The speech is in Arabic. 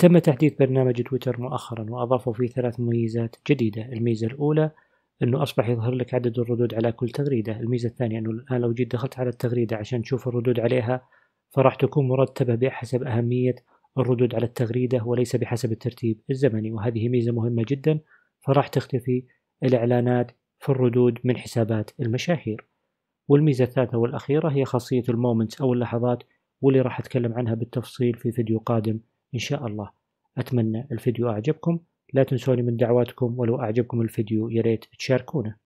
تم تحديث برنامج تويتر مؤخرا وأضافوا فيه ثلاث مميزات جديدة الميزة الأولى أنه أصبح يظهر لك عدد الردود على كل تغريدة الميزة الثانية أنه الآن لو جيت دخلت على التغريدة عشان تشوف الردود عليها فراح تكون مرتبة بحسب أهمية الردود على التغريدة وليس بحسب الترتيب الزمني وهذه ميزة مهمة جدا فراح تختفي الإعلانات في الردود من حسابات المشاهير والميزة الثالثة والأخيرة هي خاصية المومنتس أو اللحظات واللي راح أتكلم عنها بالتفصيل في فيديو قادم إن شاء الله أتمنى الفيديو أعجبكم لا تنسوني من دعواتكم ولو أعجبكم الفيديو يا ريت تشاركونه